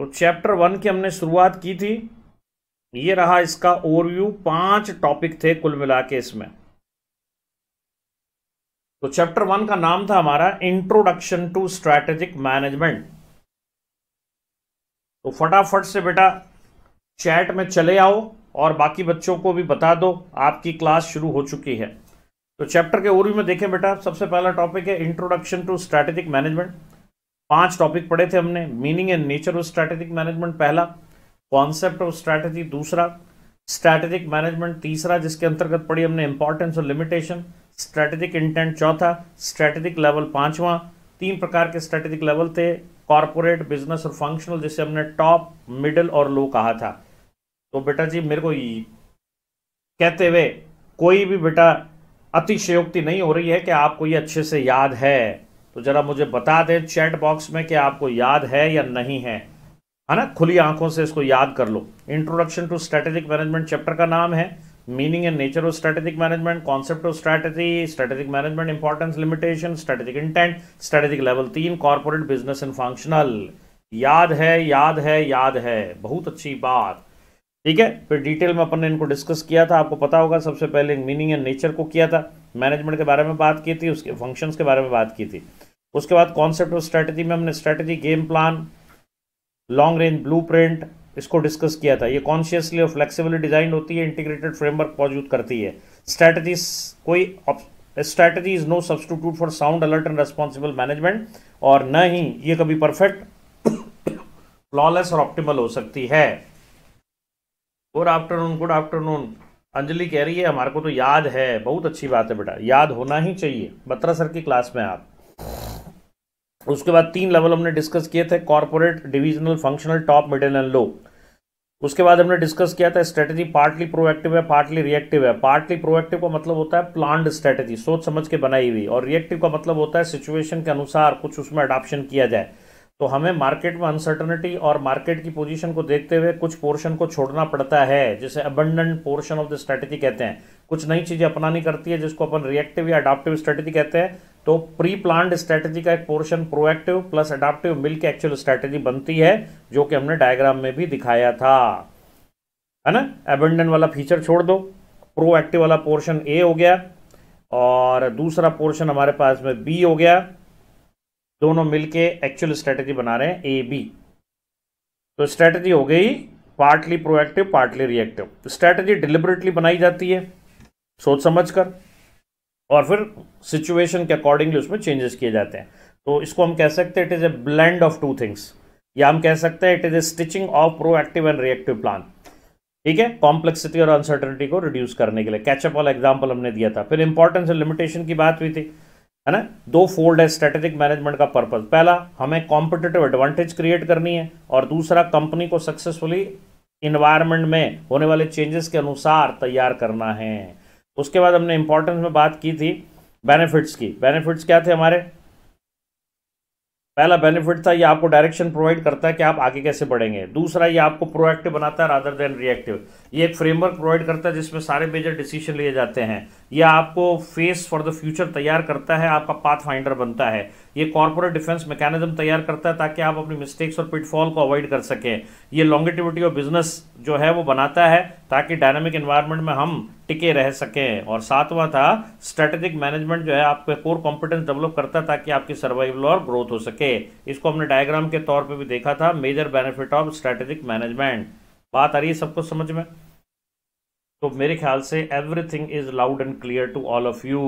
तो chapter one की हमने शुरुआत की थी ये रहा इसका ओवरव्यू पांच टॉपिक थे कुल मिला के इसमें तो चैप्टर वन का नाम था हमारा इंट्रोडक्शन टू स्ट्रैटेजिक मैनेजमेंट तो फटाफट से बेटा चैट में चले आओ और बाकी बच्चों को भी बता दो आपकी क्लास शुरू हो चुकी है तो चैप्टर के ओवरव्यू में देखें बेटा सबसे पहला टॉपिक है इंट्रोडक्शन टू स्ट्रैटेजिक मैनेजमेंट पांच टॉपिक पढ़े थे हमने meaning and nature of strategic management पहला कॉन्सेप्ट ऑफ स्ट्रैटेजी दूसरा स्ट्रैटेजिक मैनेजमेंट तीसरा जिसके अंतर्गत पढ़ी हमने इंपॉर्टेंस और लिमिटेशन स्ट्रैटेजिक इंटेंट चौथा स्ट्रैटेजिक लेवल पांचवा तीन प्रकार के स्ट्रैटेजिक लेवल थे कॉरपोरेट बिजनेस और फंक्शनल जिसे हमने टॉप मिडिल और लो कहा था तो बेटा जी मेरे को कहते हुए कोई भी बेटा अतिशयोक्ति नहीं हो रही है कि आपको ये अच्छे से याद है तो ज़रा मुझे बता दें चैट बॉक्स में कि आपको याद है या नहीं है है ना खुली आंखों से इसको याद कर लो introduction to strategic management chapter का नाम है meaning and nature of strategic management concept of strategy strategic management importance limitation strategic intent strategic level तीन कॉरपोरेट बिजनेस एंड फंक्शनल याद है याद है याद है बहुत अच्छी बात ठीक है फिर डिटेल में अपन ने इनको डिस्कस किया था आपको पता होगा सबसे पहले मीनिंग एंड नेचर को किया था मैनेजमेंट के बारे में बात की थी उसके फंक्शंस के बारे में बात की थी उसके बाद कॉन्सेप्ट ऑफ स्ट्रेटजी में हमने strategy game plan long range blue इसको डिस्कस किया था ये कॉन्शियसली और फ्लेक्सिबली डिजाइन होती है इंटीग्रेटेड फ्रेमवर्क मौजूद करती है स्ट्रैटेजी कोई strategy is no substitute for sound alert and responsible management और न ही ये कभी परफेक्ट फ्लॉलेस और ऑप्टिमल हो सकती है good afternoon good afternoon Anjali कह रही है हमारे को तो याद है बहुत अच्छी बात है बेटा याद होना ही चाहिए बत्रा सर की क्लास में आप उसके बाद तीन लेवल हमने डिस्कस किए थे corporate divisional functional top middle and low उसके बाद हमने डिस्कस किया था स्ट्रेटेजी पार्टली प्रोएक्टिव है पार्टली रिएक्टिव है पार्टली प्रोएक्टिव का मतलब होता है प्लान्ड स्ट्रेटेजी सोच समझ के बनाई हुई और रिएक्टिव का मतलब होता है सिचुएशन के अनुसार कुछ उसमें अडॉप्शन किया जाए तो हमें मार्केट में अनसर्टनिटी और मार्केट की पोजीशन को देखते हुए कुछ पोर्शन को छोड़ना पड़ता है जिसे abandoned portion of the strategy कहते हैं कुछ नई चीज़ें अपनानी करती है जिसको अपन रिएक्टिव या अडाप्टिव स्ट्रेटेजी कहते हैं तो प्री प्लांट स्ट्रैटेजी का एक पोर्शन प्रोएक्टिव प्लस अडाप्टिव मिल के एक्चुअल स्ट्रैटेजी बनती है जो कि हमने डायग्राम में भी दिखाया था है ना एबेंडन वाला फीचर छोड़ दो प्रोएक्टिव वाला पोर्शन ए हो गया और दूसरा पोर्शन हमारे पास में बी हो गया दोनों मिलके एक्चुअल स्ट्रेटेजी बना रहे हैं ए बी तो स्ट्रैटेजी हो गई partly proactive partly reactive strategy deliberately बनाई जाती है सोच समझ कर और फिर सिचुएशन के अकॉर्डिंगली उसमें चेंजेस किए जाते हैं तो इसको हम कह सकते हैं it is a blend of two things या हम कह सकते हैं it is a stitching of proactive and reactive plan ठीक है कॉम्प्लेक्सिटी और अनसर्टनिटी को रिड्यूस करने के लिए कैचअप वाला एग्जाम्पल हमने दिया था फिर इंपॉर्टेंस और लिमिटेशन की बात हुई थी है ना दो फोल्ड है स्ट्रेटेजिक मैनेजमेंट का पर्पज पहला हमें कॉम्पिटेटिव एडवांटेज क्रिएट करनी है और दूसरा कंपनी को सक्सेसफुली इन्वायरमेंट में होने वाले चेंजेस के अनुसार तैयार करना है उसके बाद हमने इंपॉर्टेंस में बात की थी बेनिफिट्स की बेनिफिट्स क्या थे हमारे पहला बेनिफिट था ये आपको डायरेक्शन प्रोवाइड करता है कि आप आगे कैसे बढ़ेंगे दूसरा ये आपको प्रोएक्टिव बनाता है रादर देन रिएक्टिव ये एक फ्रेमवर्क प्रोवाइड करता है जिसमें सारे मेजर डिसीजन लिए जाते हैं यह आपको फेस फॉर द फ्यूचर तैयार करता है आपका पाथ फाइंडर बनता है ये कॉर्पोरेट डिफेंस मैकेनिज्म तैयार करता है ताकि आप अपनी मिस्टेक्स और पिटफॉल को अवॉइड कर सकें ये लॉन्गेटिविटी और बिजनेस जो है वो बनाता है ताकि डायनामिक इन्वायरमेंट में हम टिके रह सकें और सातवां था स्ट्रेटेजिक मैनेजमेंट जो है आपके कोर कॉम्पिटेंस डेवलप करता है ताकि आपकी सर्वाइवल और ग्रोथ हो सके इसको हमने डायग्राम के तौर पर भी देखा था major benefit of strategic management बात आ रही है सबको समझ में तो मेरे ख्याल से everything is loud and clear to all of you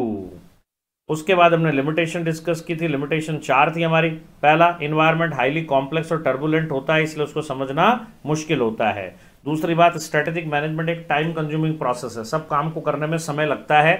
उसके बाद हमने लिमिटेशन डिस्कस की थी लिमिटेशन चार थी हमारी पहला इन्वायरमेंट हाईली कॉम्प्लेक्स और टर्बुलेंट होता है इसलिए उसको समझना मुश्किल होता है दूसरी बात स्ट्रेटेजिक मैनेजमेंट एक टाइम कंज्यूमिंग प्रोसेस है सब काम को करने में समय लगता है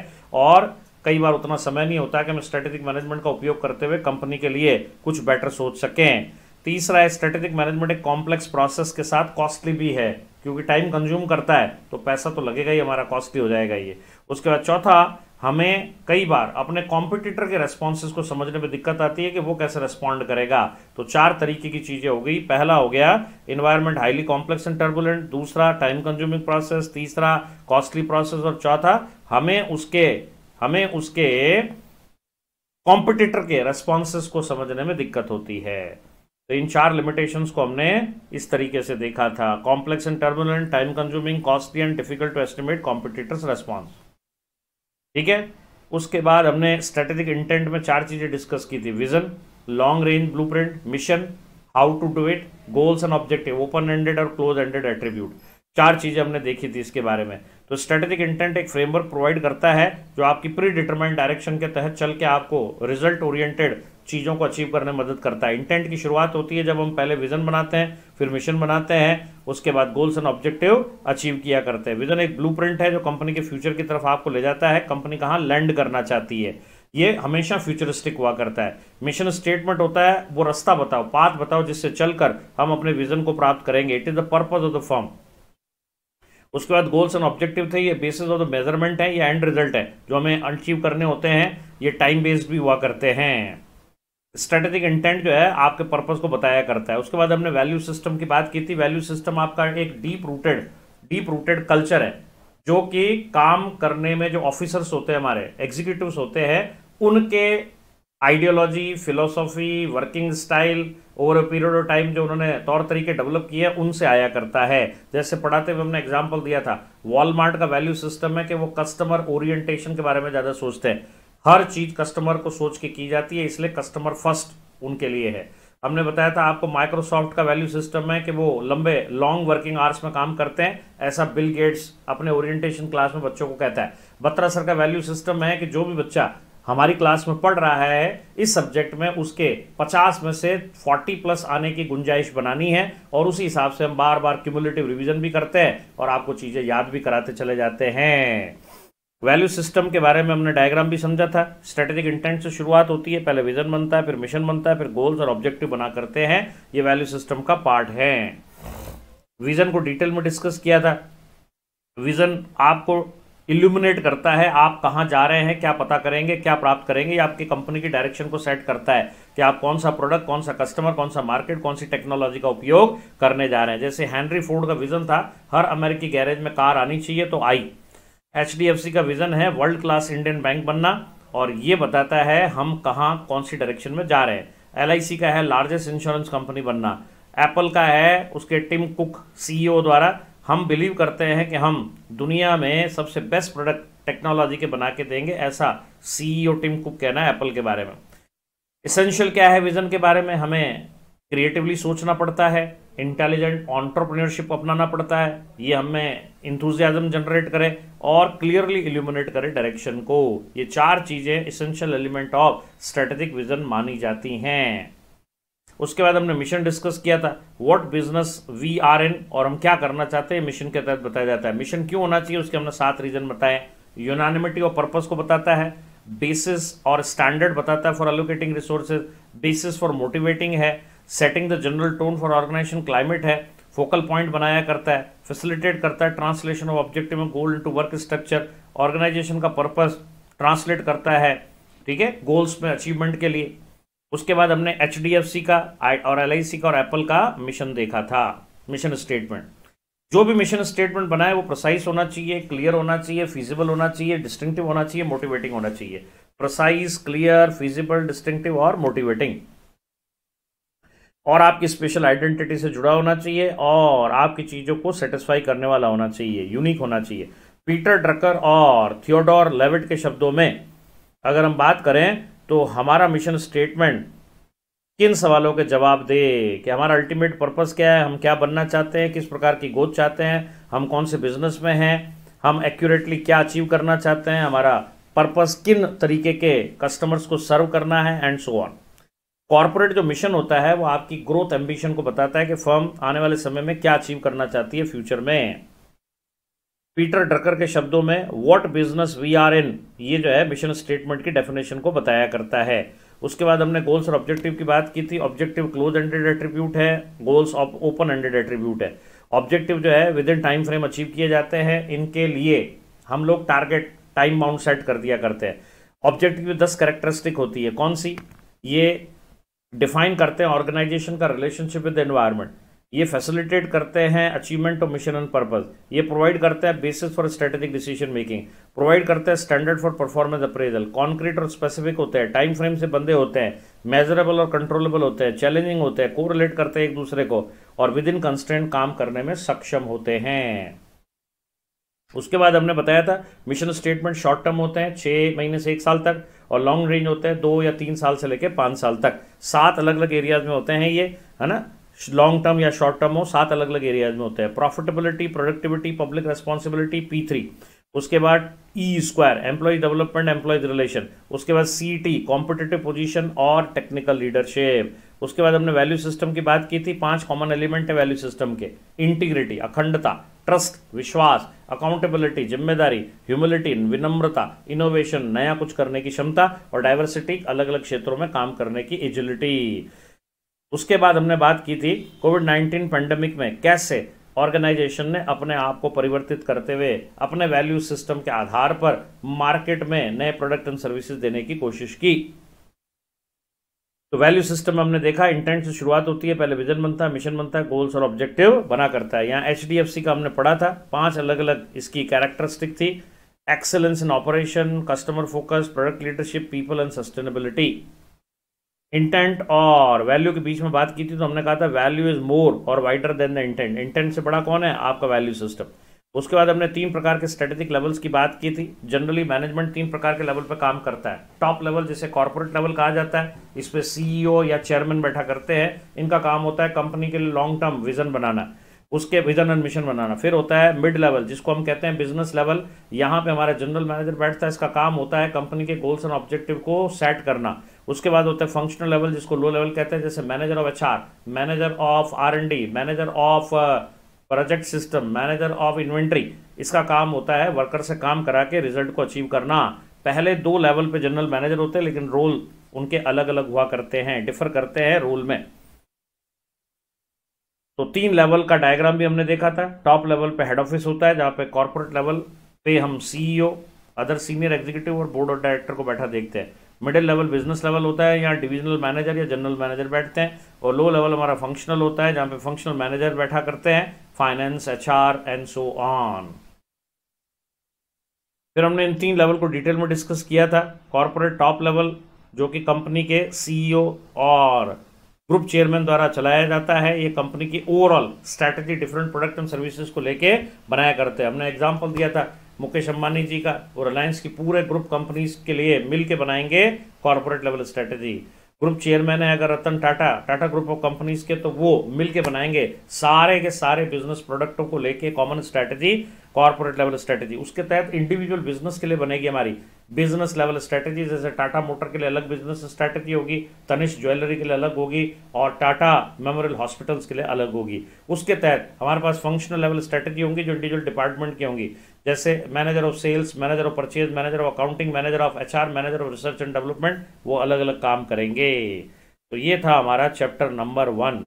और कई बार उतना समय नहीं होता कि हम स्ट्रेटेजिक मैनेजमेंट का उपयोग करते हुए कंपनी के लिए कुछ बेटर सोच सकें तीसरा स्ट्रेटेजिक मैनेजमेंट एक कॉम्प्लेक्स प्रोसेस के साथ कॉस्टली भी है क्योंकि टाइम कंज्यूम करता है तो पैसा तो लगेगा ही हमारा कॉस्टली हो जाएगा ये उसके बाद चौथा हमें कई बार अपने कॉम्पिटिटर के रेस्पॉन्सेज को समझने में दिक्कत आती है कि वो कैसे रेस्पॉन्ड करेगा तो चार तरीके की चीज़ें हो गई पहला हो गया environment highly complex and turbulent दूसरा टाइम कंज्यूमिंग प्रोसेस तीसरा कॉस्टली प्रोसेस और चौथा हमें उसके हमें उसके कॉम्पिटिटर के रेस्पॉन्सेज को समझने में दिक्कत होती है तो इन चार लिमिटेशंस को हमने इस तरीके से देखा था complex and turbulent time consuming costly and difficult to estimate competitors response ठीक है उसके बाद हमने स्ट्रेटेजिक इंटेंट में चार चीज़ें डिस्कस की थी vision long range blue mission how to do it goals and objective open ended और क्लोज एंडेड एट्रीब्यूट चार चीज़ें हमने देखी थी इसके बारे में तो स्ट्रेटेजिक इंटेंट एक फ्रेमवर्क प्रोवाइड करता है जो आपकी प्री डिटरमाइंड डायरेक्शन के तहत चल के आपको रिजल्ट ओरिएंटेड चीज़ों को अचीव करने में मदद करता है इंटेंट की शुरुआत होती है जब हम पहले विजन बनाते हैं फिर मिशन बनाते हैं उसके बाद गोल्स एंड ऑब्जेक्टिव अचीव किया करते हैं विजन एक ब्लू है जो कंपनी के फ्यूचर की तरफ आपको ले जाता है कंपनी कहाँ लैंड करना चाहती है ये हमेशा फ्यूचरिस्टिक हुआ करता है मिशन स्टेटमेंट होता है वो रास्ता बताओ पाथ बताओ जिससे चलकर हम अपने विजन को प्राप्त करेंगे it is the purpose of the form उसके बाद गोल्स एंड ऑब्जेक्टिव थे ये बेसिस ऑफ द मेजरमेंट है या एंड रिजल्ट है जो हमें अचीव करने होते हैं ये टाइम बेस्ड भी हुआ करते हैं स्ट्रेटेजिक इंटेंट जो है आपके पर्पज को बताया करता है उसके बाद हमने वैल्यू सिस्टम की बात की थी वैल्यू सिस्टम आपका एक deep rooted deep rooted culture है जो कि काम करने में जो ऑफिसर्स होते हैं हमारे एग्जीक्यूटिव्स होते हैं उनके ideology philosophy working style over a period of time जो उन्होंने तौर तरीके डेवलप किए हैं उनसे आया करता है जैसे पढ़ाते हुए हमने एग्जाम्पल दिया था वॉलमार्ट का वैल्यू सिस्टम है कि वो कस्टमर ओरिएंटेशन के बारे में ज़्यादा सोचते हैं हर चीज़ कस्टमर को सोच के की जाती है इसलिए कस्टमर फर्स्ट उनके लिए है हमने बताया था आपको माइक्रोसॉफ्ट का वैल्यू सिस्टम है कि वो लंबे लॉन्ग वर्किंग आवर्स में काम करते हैं ऐसा बिल गेट्स अपने ओरिएंटेशन क्लास में बच्चों को कहता है बत्रा सर का वैल्यू सिस्टम है कि जो भी बच्चा हमारी क्लास में पढ़ रहा है इस सब्जेक्ट में उसके 50 में से 40 प्लस आने की गुंजाइश बनानी है और उसी हिसाब से हम बार बार क्यूमुलेटिव रिवीजन भी करते हैं और आपको चीज़ें याद भी कराते चले जाते हैं वैल्यू सिस्टम के बारे में हमने डायग्राम भी समझा था स्ट्रेटेजिक इंटेंट से शुरुआत होती है पहले विजन बनता है फिर मिशन बनता है फिर गोल्स और ऑब्जेक्टिव बना करते हैं ये वैल्यू सिस्टम का पार्ट है विजन को डिटेल में डिस्कस किया था विजन आपको इल्यूमिनेट करता है आप कहाँ जा रहे हैं क्या पता करेंगे क्या प्राप्त करेंगे या आपकी कंपनी की डायरेक्शन को सेट करता है कि आप कौन सा प्रोडक्ट कौन सा कस्टमर कौन सा मार्केट कौन सी टेक्नोलॉजी का उपयोग करने जा रहे हैं जैसे हैंनरी फोर्ड का विजन था हर अमेरिकी गैरेज में कार आनी चाहिए तो आई एच का विज़न है वर्ल्ड क्लास इंडियन बैंक बनना और ये बताता है हम कहाँ कौन सी डायरेक्शन में जा रहे हैं एल का है लार्जेस्ट इंश्योरेंस कंपनी बनना एप्पल का है उसके टिम कुक सीईओ द्वारा हम बिलीव करते हैं कि हम दुनिया में सबसे बेस्ट प्रोडक्ट टेक्नोलॉजी के बना के देंगे ऐसा सीईओ टिम कुक कहना है एप्पल के बारे में इसेंशियल क्या है विज़न के बारे में हमें क्रिएटिवली सोचना पड़ता है इंटेलिजेंट ऑन्टरप्रनरशिप अपनाना पड़ता है ये हमें इंथुजियाजम जनरेट करे और क्लियरली इल्यूमिनेट करे डायरेक्शन को ये चार चीज़ें essential element of strategic vision मानी जाती हैं उसके बाद हमने मिशन डिस्कस किया था what business we are in और हम क्या करना चाहते हैं मिशन के तहत बताया जाता है मिशन क्यों होना चाहिए उसके हमने सात रीजन बताए यूनानिमिटी और पर्पज को बताता है बेसिस और स्टैंडर्ड बताता है for allocating resources basis for motivating है setting the general tone for organisation climate है फोकल पॉइंट बनाया करता है फैसिलिटेट करता है translation of objective and goal into work structure organisation का पर्पस ट्रांसलेट करता है ठीक है गोल्स में अचीवमेंट के लिए उसके बाद हमने एच का और एल का और एप्पल का मिशन देखा था मिशन स्टेटमेंट जो भी मिशन स्टेटमेंट बनाए वो प्रोसाइस होना चाहिए क्लियर होना चाहिए फिजिबल होना चाहिए डिस्टिंक्टिव होना चाहिए मोटिवेटिंग होना चाहिए प्रसाइज क्लियर फिजिबल डिस्टिंक्टिव और मोटिवेटिंग और आपकी स्पेशल आइडेंटिटी से जुड़ा होना चाहिए और आपकी चीज़ों को सेटिस्फाई करने वाला होना चाहिए यूनिक होना चाहिए पीटर ड्रकर और थियोडोर लेविट के शब्दों में अगर हम बात करें तो हमारा मिशन स्टेटमेंट किन सवालों के जवाब दे कि हमारा अल्टीमेट पर्पस क्या है हम क्या बनना चाहते हैं किस प्रकार की गोद चाहते हैं हम कौन से बिजनेस में हैं हम एक्यूरेटली क्या अचीव करना चाहते हैं हमारा पर्पस किन तरीके के कस्टमर्स को सर्व करना है एंड सो ऑन कॉरपोरेट जो मिशन होता है वो आपकी ग्रोथ एम्बिशन को बताता है कि फर्म आने वाले समय में क्या अचीव करना चाहती है फ्यूचर में पीटर ड्रकर के शब्दों में what business we are in ये जो है मिशन स्टेटमेंट की डेफिनेशन को बताया करता है उसके बाद हमने गोल्स और ऑब्जेक्टिव की बात की थी ऑब्जेक्टिव क्लोज एंडेड एट्रीब्यूट है goals of open ended attribute है ऑब्जेक्टिव जो है within time frame achieve किए जाते हैं इनके लिए हम लोग टारगेट टाइम बाउंड सेट कर दिया करते हैं ऑब्जेक्टिव दस करेक्टरिस्टिक होती है कौन सी ये डिफाइन करते हैं ऑर्गेनाइजेशन का रिलेशनशिप विद एनवायरनमेंट ये फैसिलिटेट करते हैं achievement of mission and purpose ये प्रोवाइड करते हैं basis for strategic decision making provide करते हैं standard for performance appraisal concrete और स्पेसिफिक होते हैं टाइम फ्रेम से बंदे होते हैं मेजरेबल और कंट्रोलेबल होते हैं चैलेंजिंग होते हैं रिलेट करते हैं एक दूसरे को और विद इन कंस्टेंट काम करने में सक्षम होते हैं उसके बाद हमने बताया था मिशन स्टेटमेंट शॉर्ट टर्म होते हैं छः महीने से एक साल तक और लॉन्ग रेंज होता है दो या तीन साल से लेकर पाँच साल तक सात अलग अलग एरियाज में होते हैं ये है ना लॉन्ग टर्म या शॉर्ट टर्म हो सात अलग अलग एरियाज में होते हैं profitability productivity public responsibility P three उसके बाद E square employee development employees relation उसके बाद सी टी कॉम्पिटेटिव पोजिशन और टेक्निकल लीडरशिप उसके बाद हमने वैल्यू सिस्टम की बात की थी पांच कॉमन एलिमेंट है वैल्यू सिस्टम के इंटीग्रिटी अखंडता ट्रस्ट विश्वास अकाउंटेबिलिटी जिम्मेदारी ह्यूमिलिटी विनम्रता इनोवेशन नया कुछ करने की क्षमता और डाइवर्सिटी अलग अलग क्षेत्रों में काम करने की एजिलिटी उसके बाद हमने बात की थी कोविड नाइन्टीन पेंडेमिक में कैसे ऑर्गेनाइजेशन ने अपने आप को परिवर्तित करते हुए अपने वैल्यू सिस्टम के आधार पर मार्केट में नए प्रोडक्ट एंड सर्विसेज देने की कोशिश की तो वैल्यू सिस्टम हमने देखा इंटेंट से शुरुआत होती है पहले विजन बनता है मिशन बनता है गोल्स और ऑब्जेक्टिव बना करता है यहाँ एच का हमने पढ़ा था पांच अलग अलग इसकी कैरेक्टरिस्टिक थी excellence in operation customer focus product leadership people and sustainability intent और वैल्यू के बीच में बात की थी तो हमने कहा था वैल्यू इज मोर और wider than the intent intent से बड़ा कौन है आपका वैल्यू सिस्टम उसके बाद हमने तीन प्रकार के स्ट्रेटेजिक लेवल्स की बात की थी जनरली मैनेजमेंट तीन प्रकार के लेवल पर काम करता है टॉप लेवल जिसे कॉर्पोरेट लेवल कहा जाता है इस पर सीईओ e या चेयरमैन बैठा करते हैं इनका काम होता है कंपनी के लिए लॉन्ग टर्म विजन बनाना उसके विजन एंड मिशन बनाना फिर होता है मिड लेवल जिसको हम कहते हैं बिजनेस लेवल यहाँ पे हमारा जनरल मैनेजर बैठता है इसका काम होता है कंपनी के गोल्स एंड ऑब्जेक्टिव को सेट करना उसके बाद होता है फंक्शनल लेवल जिसको लो लेवल कहते हैं जैसे manager of H manager of R manager of project system manager of inventory इसका काम होता है वर्कर से काम करा के रिजल्ट को अचीव करना पहले दो लेवल पे जनरल मैनेजर होते हैं लेकिन रोल उनके अलग अलग हुआ करते हैं डिफर करते हैं रोल में तो तीन लेवल का डायग्राम भी हमने देखा था टॉप लेवल पे हेड ऑफिस होता है जहां पे कॉर्पोरेट लेवल पे हम CEO e other senior executive और बोर्ड ऑफ डायरेक्टर को बैठा देखते हैं मिडिल लेवल बिजनेस लेवल होता है यहाँ डिविजनल मैनेजर या जनरल मैनेजर बैठते हैं और लो लेवल हमारा फंक्शनल होता है जहाँ पे फंक्शनल मैनेजर बैठा करते हैं finance H R and so on फिर हमने इन तीन लेवल को डिटेल में डिस्कस किया था कॉरपोरेट टॉप लेवल जो कि कंपनी के सीईओ e और ग्रुप चेयरमैन द्वारा चलाया जाता है ये कंपनी की overall strategy different product and services को लेके बनाया करते हैं हमने एग्जांपल दिया था मुकेश अंबानी जी का वो रिलायंस की पूरे ग्रुप कंपनीज के लिए मिलके बनाएंगे corporate level strategy group chairman है अगर Ratan Tata Tata group of companies के तो वो मिलके बनाएंगे सारे के सारे बिजनेस प्रोडक्टों को लेके common strategy corporate level strategy उसके तहत इंडिविजुअल बिजनेस के लिए बनेगी हमारी बिजनेस लेवल स्ट्रेटजी जैसे टाटा मोटर के लिए अलग बिजनेस स्ट्रेटजी होगी तनिष ज्वेलरी के लिए अलग होगी और टाटा मेमोरियल हॉस्पिटल्स के लिए अलग होगी उसके तहत हमारे पास फंक्शनल लेवल स्ट्रेटजी होंगी जो इंडिविजुअल डिपार्टमेंट की होंगी जैसे manager of sales manager of purchase manager of accounting manager of HR manager of research and development वो अलग अलग काम करेंगे तो ये था हमारा चैप्टर नंबर वन